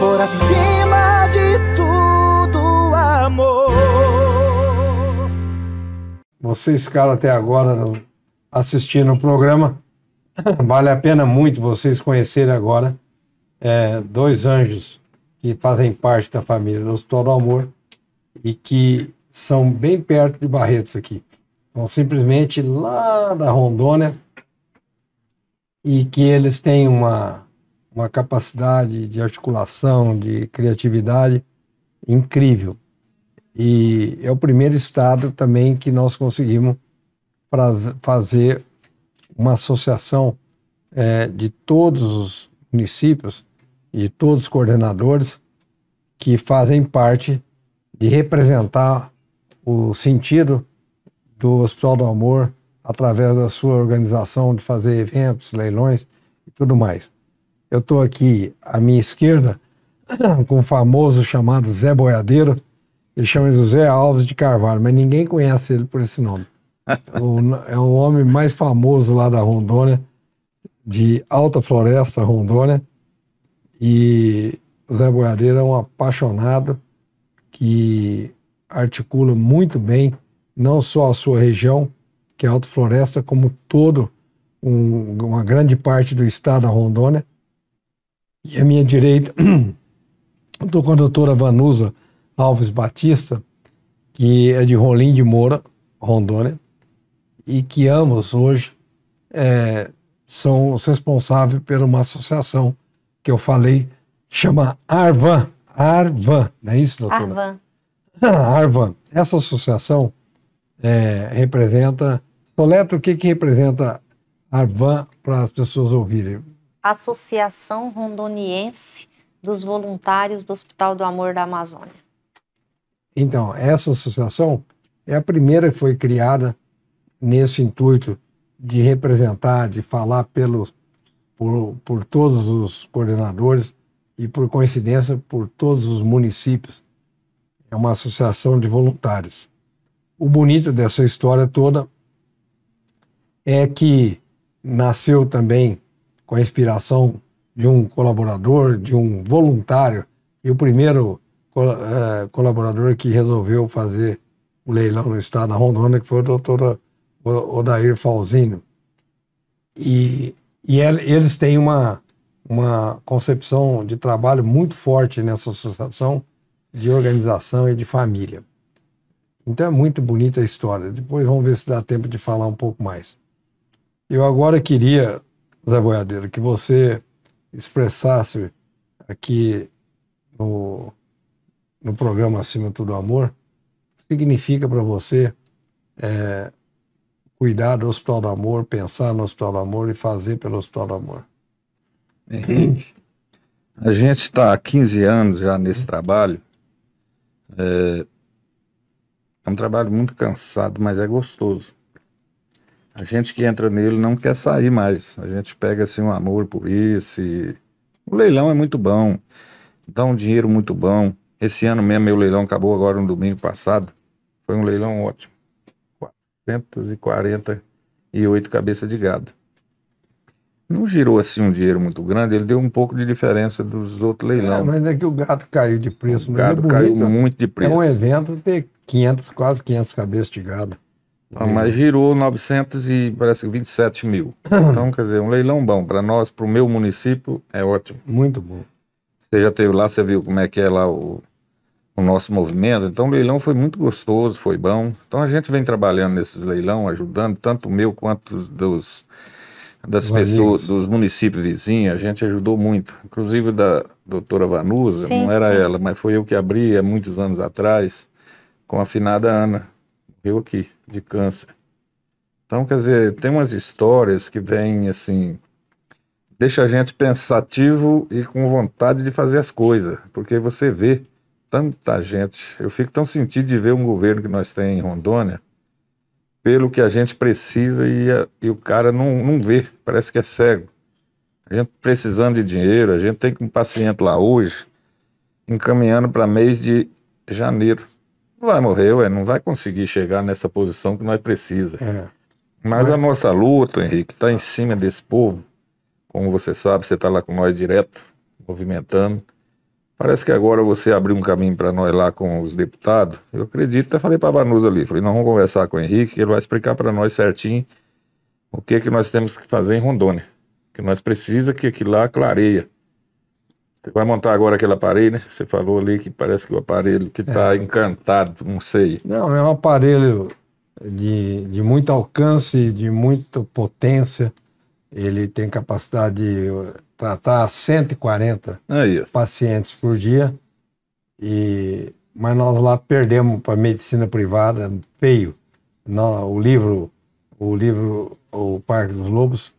por acima de tudo, amor. Vocês ficaram até agora assistindo o programa. Vale a pena muito vocês conhecerem agora é, dois anjos que fazem parte da família do Hospital do Amor e que são bem perto de Barretos aqui. São simplesmente lá da Rondônia e que eles têm uma uma capacidade de articulação, de criatividade incrível. E é o primeiro estado também que nós conseguimos fazer uma associação é, de todos os municípios e todos os coordenadores que fazem parte de representar o sentido do Hospital do Amor através da sua organização de fazer eventos, leilões e tudo mais. Eu estou aqui à minha esquerda com o famoso chamado Zé Boiadeiro. Ele chama de Zé Alves de Carvalho, mas ninguém conhece ele por esse nome. É o, é o homem mais famoso lá da Rondônia, de Alta Floresta, Rondônia. E o Zé Boiadeiro é um apaixonado que articula muito bem não só a sua região, que é Alta Floresta, como todo um, uma grande parte do estado da Rondônia e à minha direita estou com a doutora Vanusa Alves Batista, que é de Rolim de Moura, Rondônia, e que ambos hoje é, são os responsáveis por uma associação que eu falei, que chama Arvan. Arvan, não é isso, doutora? Arvan. Arvan. Essa associação é, representa. Soleto, o que, que representa Arvan para as pessoas ouvirem? Associação Rondoniense dos Voluntários do Hospital do Amor da Amazônia? Então, essa associação é a primeira que foi criada nesse intuito de representar, de falar pelos por, por todos os coordenadores e, por coincidência, por todos os municípios. É uma associação de voluntários. O bonito dessa história toda é que nasceu também com a inspiração de um colaborador, de um voluntário, e o primeiro eh, colaborador que resolveu fazer o leilão no estado da Rondônia, que foi o doutor Odair Falzino. E, e eles têm uma, uma concepção de trabalho muito forte nessa associação de organização e de família. Então é muito bonita a história. Depois vamos ver se dá tempo de falar um pouco mais. Eu agora queria Zé Boiadeiro, que você expressasse aqui no, no programa Acima de Tudo Amor, significa para você é, cuidar do Hospital do Amor, pensar no Hospital do Amor e fazer pelo Hospital do Amor? Henrique, a gente está há 15 anos já nesse trabalho. É, é um trabalho muito cansado, mas é gostoso. A gente que entra nele não quer sair mais. A gente pega assim um amor por isso. E... O leilão é muito bom, dá um dinheiro muito bom. Esse ano mesmo meu leilão acabou agora no domingo passado. Foi um leilão ótimo. 448 cabeças de gado. Não girou assim um dinheiro muito grande, ele deu um pouco de diferença dos outros leilões. É, mas é que o gado caiu de preço. O é gado é caiu muito de preço. É um evento de 500, quase 500 cabeças de gado. Ah, mas girou 900 e parece que 27 mil. Então, quer dizer, um leilão bom para nós, para o meu município, é ótimo. Muito bom. Você já teve lá, você viu como é que é lá o, o nosso movimento. Então, o leilão foi muito gostoso, foi bom. Então, a gente vem trabalhando nesses leilão, ajudando tanto o meu quanto dos das pessoas dos municípios vizinhos, a gente ajudou muito. Inclusive da doutora Vanusa, sim, não era sim. ela, mas foi eu que abri há muitos anos atrás com a finada Ana eu aqui, de câncer. Então, quer dizer, tem umas histórias que vêm assim, deixa a gente pensativo e com vontade de fazer as coisas, porque você vê tanta gente. Eu fico tão sentido de ver um governo que nós temos em Rondônia, pelo que a gente precisa e, a, e o cara não, não vê, parece que é cego. A gente precisando de dinheiro, a gente tem um paciente lá hoje encaminhando para mês de janeiro não vai morrer, ué, não vai conseguir chegar nessa posição que nós precisa. É. Mas é. a nossa luta, Henrique, está em cima desse povo. Como você sabe, você está lá com nós direto, movimentando. Parece que agora você abriu um caminho para nós lá com os deputados. Eu acredito, até falei para a Vanusa ali, falei, nós vamos conversar com o Henrique, ele vai explicar para nós certinho o que que nós temos que fazer em Rondônia. Que nós precisa que aquilo lá clareia. Você vai montar agora aquele aparelho, né? Você falou ali que parece que o aparelho que está é. encantado, não sei. Não, é um aparelho de, de muito alcance, de muita potência. Ele tem capacidade de tratar 140 Aí. pacientes por dia. E, mas nós lá perdemos para a medicina privada, feio. o livro, o livro O Parque dos Lobos,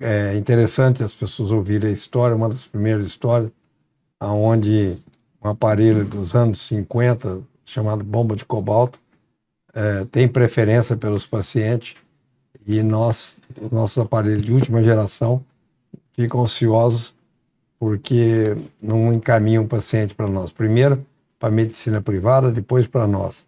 é interessante as pessoas ouvirem a história, uma das primeiras histórias aonde um aparelho dos anos 50, chamado bomba de cobalto, é, tem preferência pelos pacientes e nós, os nossos aparelhos de última geração ficam ansiosos porque não encaminham o paciente para nós. Primeiro para a medicina privada, depois para nós.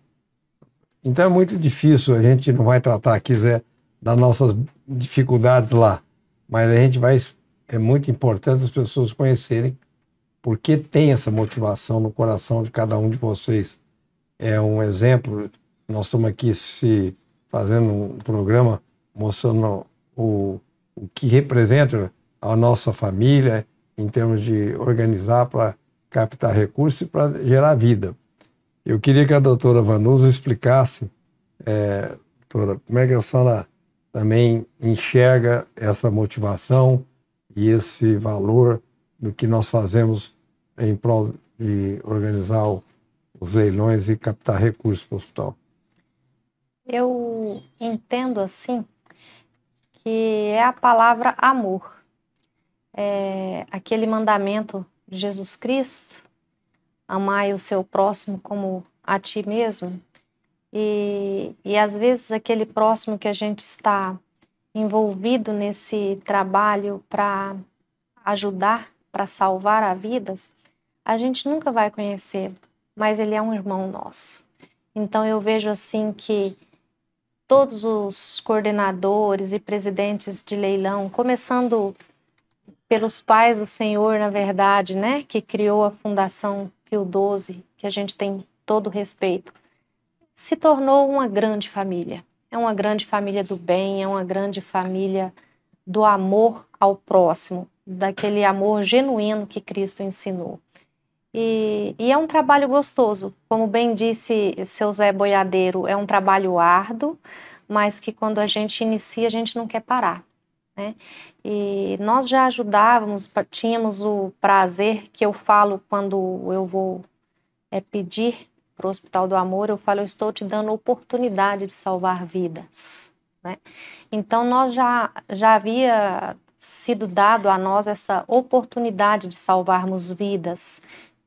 Então é muito difícil, a gente não vai tratar aqui Zé, das nossas dificuldades lá, mas a gente vai, é muito importante as pessoas conhecerem porque tem essa motivação no coração de cada um de vocês. É um exemplo, nós estamos aqui se fazendo um programa mostrando o, o que representa a nossa família em termos de organizar para captar recursos e para gerar vida. Eu queria que a doutora Vanusa explicasse, é, doutora, como é que a senhora também enxerga essa motivação e esse valor do que nós fazemos em prol de organizar os leilões e captar recursos para o hospital. Eu entendo assim que é a palavra amor. É aquele mandamento de Jesus Cristo, amai o seu próximo como a ti mesmo. E, e às vezes aquele próximo que a gente está envolvido nesse trabalho para ajudar para salvar a vidas, a gente nunca vai conhecê-lo, mas ele é um irmão nosso. Então eu vejo assim que todos os coordenadores e presidentes de leilão, começando pelos pais do Senhor, na verdade, né, que criou a Fundação Pio XII, que a gente tem todo respeito, se tornou uma grande família. É uma grande família do bem, é uma grande família do amor ao próximo daquele amor genuíno que Cristo ensinou. E, e, é um trabalho gostoso, como bem disse seu Zé Boiadeiro, é um trabalho árduo, mas que quando a gente inicia, a gente não quer parar. Né? E nós já ajudávamos, tínhamos o prazer que eu falo quando eu vou é, pedir para o Hospital do Amor, eu falo, eu estou te dando oportunidade de salvar vidas. Né? Então, nós já, já havia sido dado a nós essa oportunidade de salvarmos vidas.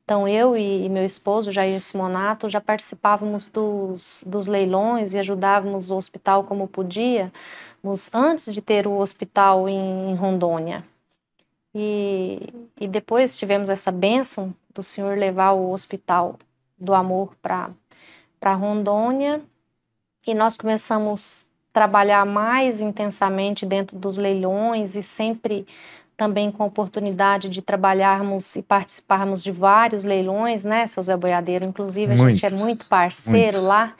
Então, eu e, meu esposo, Jair Simonato, já participávamos dos, dos leilões e ajudávamos o hospital como podíamos, antes de ter o hospital em, em Rondônia. E, e depois tivemos essa bênção do Senhor levar o hospital do amor para Rondônia. E nós começamos trabalhar mais intensamente dentro dos leilões e sempre também com a oportunidade de trabalharmos e participarmos de vários leilões, né, seu Zé Boiadeiro? Inclusive, a muitos, gente é muito parceiro muitos. lá.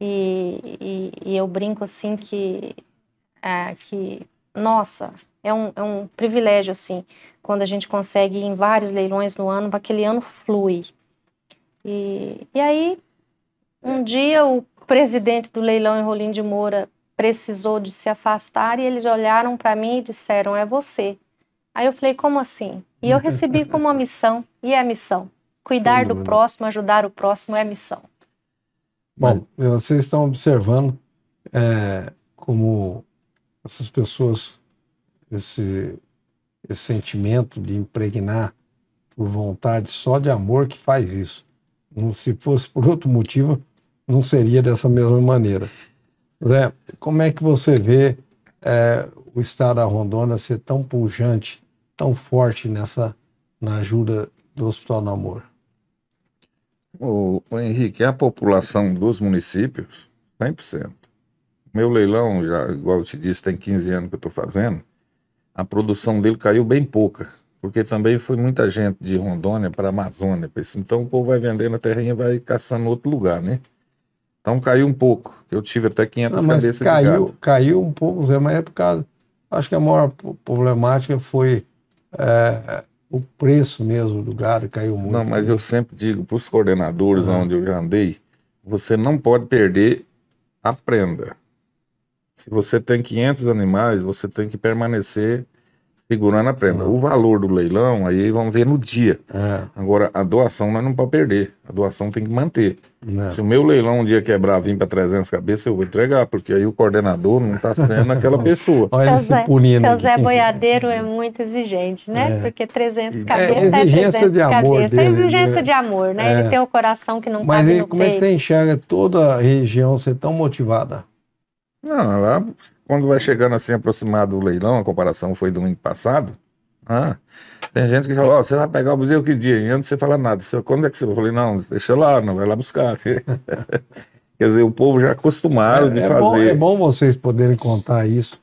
E, e, e, eu brinco assim que, é, que nossa, é um, é um privilégio, assim, quando a gente consegue ir em vários leilões no ano, aquele ano flui. E, e aí, um é. dia o presidente do leilão em Rolim de Moura precisou de se afastar e eles olharam para mim e disseram: É você. Aí eu falei: Como assim? E eu recebi como uma missão, e é a missão. Cuidar do próximo, ajudar o próximo é a missão. Bom, vocês estão observando é, como essas pessoas, esse, esse sentimento de impregnar por vontade só de amor que faz isso. Não, se fosse por outro motivo, não seria dessa mesma maneira. Zé, como é que você vê é, o Estado da Rondônia ser tão pujante, tão forte nessa na ajuda do Hospital Namor? O, o Henrique, a população dos municípios, 100%. Meu leilão, já, igual eu te disse, tem 15 anos que eu estou fazendo, a produção dele caiu bem pouca, porque também foi muita gente de Rondônia para a Amazônia. Então o povo vai vendendo a terrinha e vai caçando outro lugar, né? Então caiu um pouco. Eu tive até 500 Não, mas caiu, caiu um pouco, Zé, mas é por causa. Acho que a maior problemática foi é, o preço mesmo do gado, caiu muito. Não, mas né? eu sempre digo para os coordenadores uhum. onde eu já andei: você não pode perder a prenda. Se você tem 500 animais, você tem que permanecer segurando a prenda. Não. Ah. O valor do leilão, aí vamos ver no dia. É. Agora, a doação nós não podemos perder. A doação tem que manter. É. Se o meu leilão um dia quebrar, vir para 300 cabeças, eu vou entregar, porque aí o coordenador não está sendo aquela pessoa. Olha seu, Zé, punindo seu Zé Boiadeiro é muito exigente, né? É. Porque 300 cabeças é, é exigência 300 de amor Dele, né? é exigência de amor, né? Ele é. tem o coração que não Mas cabe tá ele, no como peito. é que você enxerga toda a região ser tão motivada? Não, lá, quando vai chegando assim, aproximado do leilão, a comparação foi domingo passado. Ah, tem gente que fala, ó, oh, você vai pegar o museu que dia? E antes não fala nada. Você, quando é que você? Eu falei, não, deixa lá, não vai lá buscar. Quer dizer, o povo já acostumado é, de é fazer. Bom, é bom vocês poderem contar isso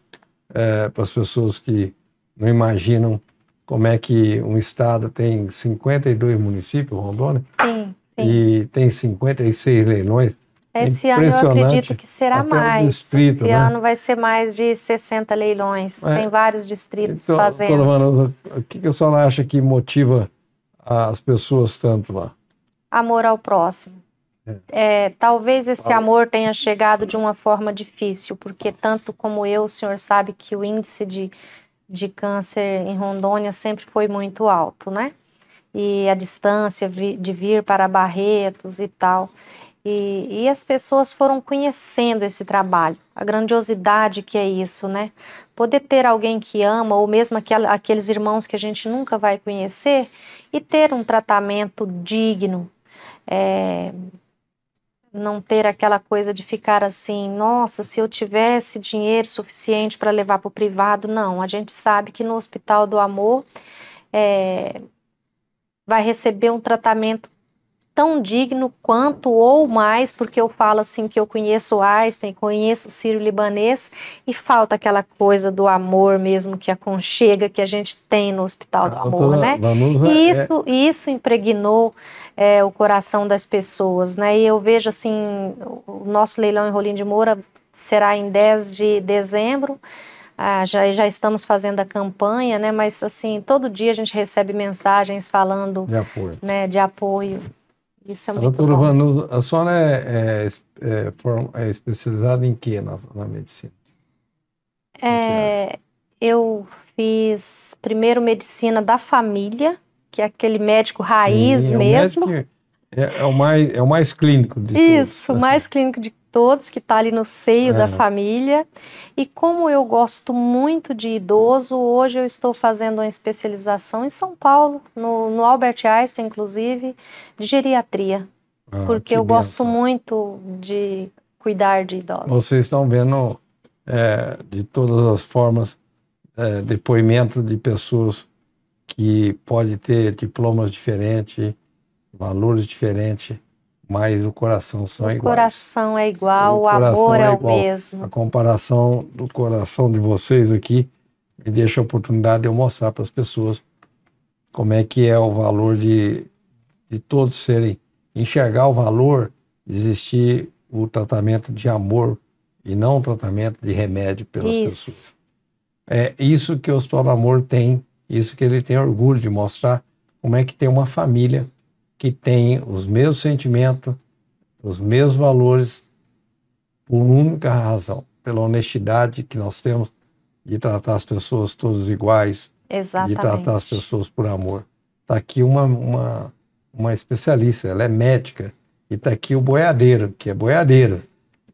é, para as pessoas que não imaginam como é que um estado tem 52 municípios, Rondônia, sim, sim. e tem 56 leilões. É esse é ano eu acredito que será mais. Distrito, Esse né? ano vai ser mais de 60 leilões. É. Tem vários distritos então, fazendo. Mano, o que, que a senhora acha que motiva as pessoas tanto lá? Amor ao próximo. É, é talvez esse amor tenha chegado de uma forma difícil, porque tanto como eu, o senhor sabe que o índice de, de câncer em Rondônia sempre foi muito alto, né? E a distância de vir para Barretos e tal. E, e, as pessoas foram conhecendo esse trabalho, a grandiosidade que é isso, né? Poder ter alguém que ama, ou mesmo aquela, aqueles irmãos que a gente nunca vai conhecer, e ter um tratamento digno. É, não ter aquela coisa de ficar assim, nossa, se eu tivesse dinheiro suficiente para levar para o privado. Não, a gente sabe que no Hospital do Amor é, vai receber um tratamento tão digno quanto ou mais, porque eu falo assim que eu conheço Einstein, conheço Ciro Libanês e falta aquela coisa do amor mesmo que aconchega que a gente tem no Hospital ah, do Amor, então, né? Vamos e é, é. isso, é... isso impregnou é, o coração das pessoas, né? E eu vejo assim, o nosso leilão em Rolim de Moura será em 10 de dezembro. Ah, já, já estamos fazendo a campanha, né? Mas assim, todo dia a gente recebe mensagens falando de apoio, né, de apoio isso é tá, muito Doutora bom. a Sônia é, é, é, é especializada em que na, na medicina? É, eu fiz primeiro medicina da família, que é aquele médico raiz Sim, é mesmo. O médico é, é, o mais, é o mais clínico de Isso, todos, mais clínico de todos, que está ali no seio é. da família. E como eu gosto muito de idoso, hoje eu estou fazendo uma especialização em São Paulo, no, no Albert Einstein, inclusive, de geriatria. Ah, porque eu benção. gosto muito de cuidar de idosos. Vocês estão vendo é, de todas as formas é, depoimento de pessoas que pode ter diplomas diferentes, valores diferentes, mas o coração são é o Coração é igual, o, o amor é, é, o mesmo. A comparação do coração de vocês aqui me deixa a oportunidade de eu mostrar para as pessoas como é que é o valor de, de todos serem, enxergar o valor, existir o tratamento de amor e não o tratamento de remédio pelas isso. pessoas. É isso que o Hospital do Amor tem, isso que ele tem orgulho de mostrar, como é que tem uma família que tem os mesmos sentimentos, os mesmos valores, por única razão, pela honestidade que nós temos de tratar as pessoas todos iguais, Exatamente. de tratar as pessoas por amor. Está aqui uma, uma, uma especialista, ela é médica, e está aqui o boiadeiro, que é boiadeiro,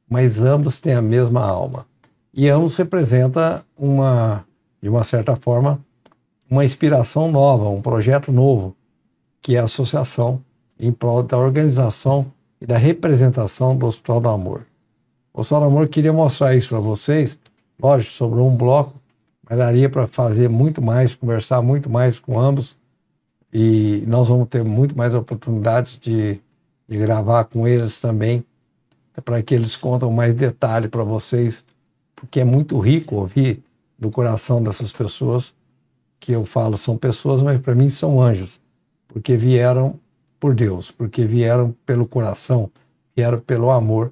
mas ambos têm a mesma alma. E ambos representam uma, de uma certa forma, uma inspiração nova, um projeto novo que é a associação em prol da organização e da representação do Hospital do Amor. O Hospital do Amor queria mostrar isso para vocês, lógico, sobrou um bloco, mas daria para fazer muito mais, conversar muito mais com ambos, e nós vamos ter muito mais oportunidades de, de gravar com eles também, para que eles contam mais detalhe para vocês, porque é muito rico ouvir do coração dessas pessoas, que eu falo são pessoas, mas para mim são anjos porque vieram por Deus, porque vieram pelo coração, vieram pelo amor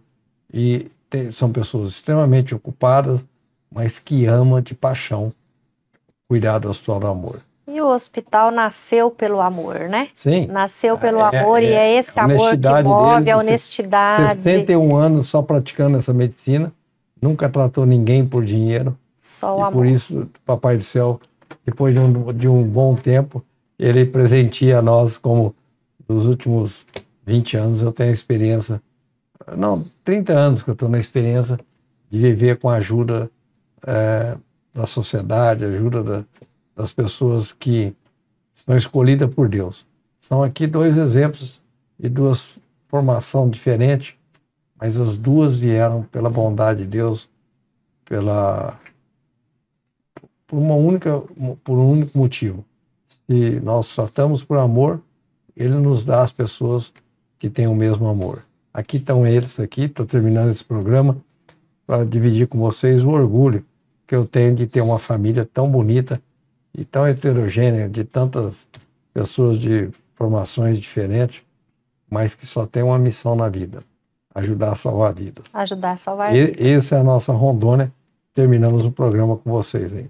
e tem, são pessoas extremamente ocupadas, mas que amam de paixão cuidar do Hospital do Amor. E o hospital nasceu pelo amor, né? Sim. Nasceu pelo é, amor é, e é esse amor que move a honestidade. 71 anos só praticando essa medicina, nunca tratou ninguém por dinheiro. Só o e amor. Por isso, Papai do Céu, depois de um, de um bom tempo, ele presentia nós como nos últimos 20 anos eu tenho experiência, não, 30 anos que eu estou na experiência de viver com a ajuda é, da sociedade, ajuda da, das pessoas que são escolhidas por Deus. São aqui dois exemplos e duas formação diferente, mas as duas vieram pela bondade de Deus, pela por uma única por um único motivo, se nós tratamos por amor, ele nos dá as pessoas que têm o mesmo amor. Aqui estão eles, aqui estou terminando esse programa para dividir com vocês o orgulho que eu tenho de ter uma família tão bonita e tão heterogênea, de tantas pessoas de formações diferentes, mas que só tem uma missão na vida: ajudar a salvar vidas. Ajudar a salvar vidas. essa é a nossa Rondônia. Terminamos o programa com vocês aí.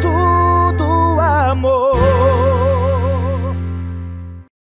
amor.